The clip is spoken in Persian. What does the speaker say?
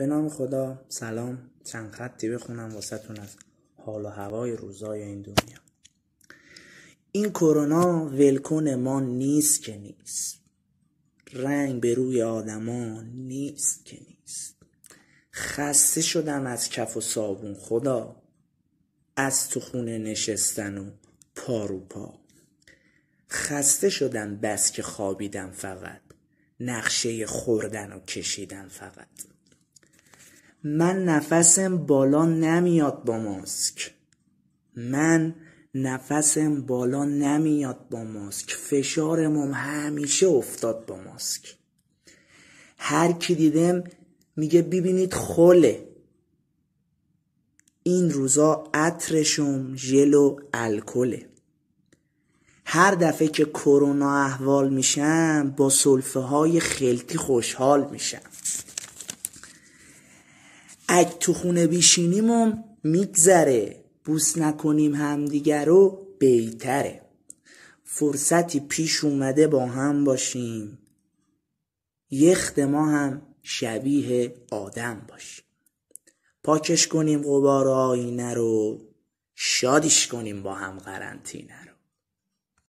به نام خدا سلام چند خطی بخونم تون از حال و هوای روزای این دنیا این کرونا ولکن ما نیست که نیست رنگ به روی آدما نیست که نیست خسته شدم از کف و صابون خدا از تو خونه نشستن و پاروپا، پا خسته شدم بس که خوابیدم فقط نقشه خوردن و کشیدن فقط من نفسم بالا نمیاد با ماسک من نفسم بالا نمیاد با ماسک هم همیشه افتاد با ماسک هر کی دیدم میگه ببینید خوله این روزا عطرشم ژل و الکله هر دفعه که کرونا احوال میشم با سلفه های خلطی خوشحال میشم اگه تو خونه بیشینیمون میگذره بوس نکنیم همدیگر رو بیتره فرصتی پیش اومده با هم باشیم یخت ما هم شبیه آدم باشیم پاکش کنیم غبار آینه رو شادیش کنیم با هم قرنطینه رو